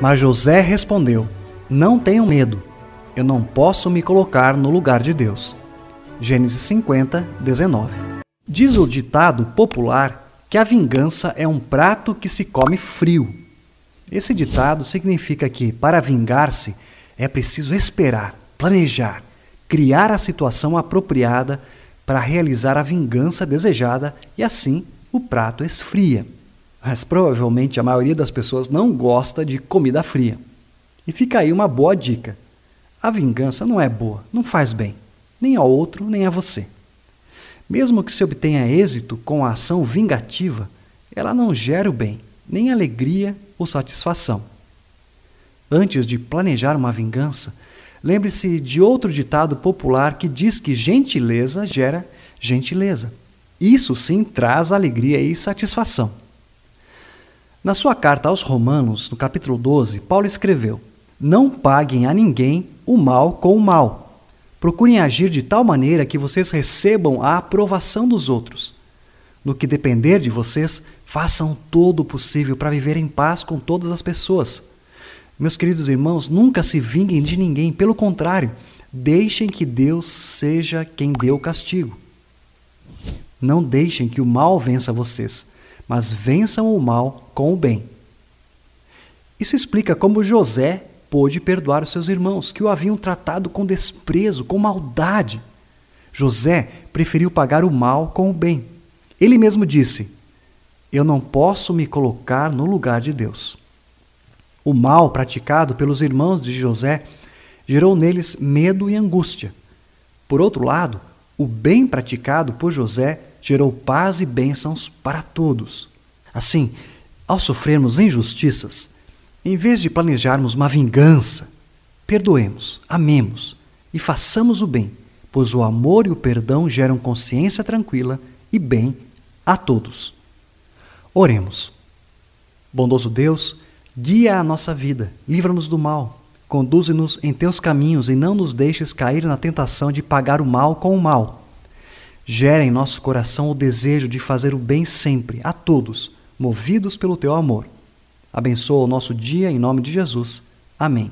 Mas José respondeu: Não tenho medo, eu não posso me colocar no lugar de Deus. Gênesis 50, 19. Diz o ditado popular que a vingança é um prato que se come frio. Esse ditado significa que, para vingar-se, é preciso esperar, planejar, criar a situação apropriada para realizar a vingança desejada e assim o prato esfria mas provavelmente a maioria das pessoas não gosta de comida fria. E fica aí uma boa dica. A vingança não é boa, não faz bem, nem ao outro, nem a você. Mesmo que se obtenha êxito com a ação vingativa, ela não gera o bem, nem alegria ou satisfação. Antes de planejar uma vingança, lembre-se de outro ditado popular que diz que gentileza gera gentileza. Isso sim traz alegria e satisfação. Na sua carta aos Romanos, no capítulo 12, Paulo escreveu: Não paguem a ninguém o mal com o mal. Procurem agir de tal maneira que vocês recebam a aprovação dos outros. No que depender de vocês, façam todo o possível para viver em paz com todas as pessoas. Meus queridos irmãos, nunca se vinguem de ninguém, pelo contrário, deixem que Deus seja quem dê o castigo. Não deixem que o mal vença vocês mas vençam o mal com o bem. Isso explica como José pôde perdoar os seus irmãos, que o haviam tratado com desprezo, com maldade. José preferiu pagar o mal com o bem. Ele mesmo disse: Eu não posso me colocar no lugar de Deus. O mal praticado pelos irmãos de José gerou neles medo e angústia. Por outro lado, o bem praticado por José gerou paz e bênçãos para todos. Assim, ao sofrermos injustiças, em vez de planejarmos uma vingança, perdoemos, amemos e façamos o bem, pois o amor e o perdão geram consciência tranquila e bem a todos. Oremos. Bondoso Deus, guia a nossa vida, livra-nos do mal, conduze-nos em teus caminhos e não nos deixes cair na tentação de pagar o mal com o mal gera em nosso coração o desejo de fazer o bem sempre, a todos, movidos pelo teu amor. Abençoa o nosso dia em nome de Jesus. Amém.